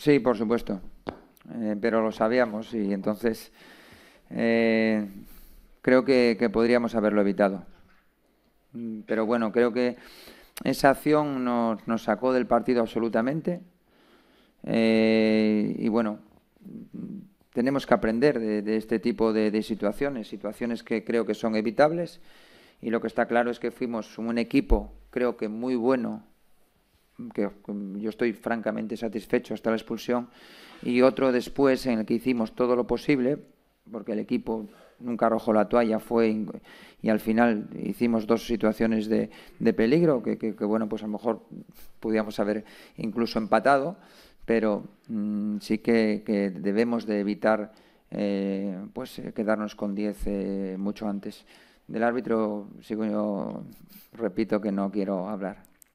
Sí, por supuesto. Eh, pero lo sabíamos y entonces eh, creo que, podríamos haberlo evitado. Mm, pero bueno, creo que esa acción nos, sacó del partido absolutamente. Eh, y bueno, tenemos que aprender de, este tipo de, situaciones, situaciones que creo que son evitables. Y lo que está claro es que fuimos un equipo, creo que muy bueno que mm, yo estoy francamente satisfecho hasta la expulsión, y otro después en el que hicimos todo lo posible, porque el equipo nunca arrojó la toalla, fue y al final hicimos dos situaciones de, de peligro, que, que, bueno, pues a lo mejor pudiéramos haber incluso empatado, pero mm, sí que, debemos de evitar eh, pues eh, quedarnos con 10 eh, mucho antes. Del árbitro, sigo yo, repito que no quiero hablar.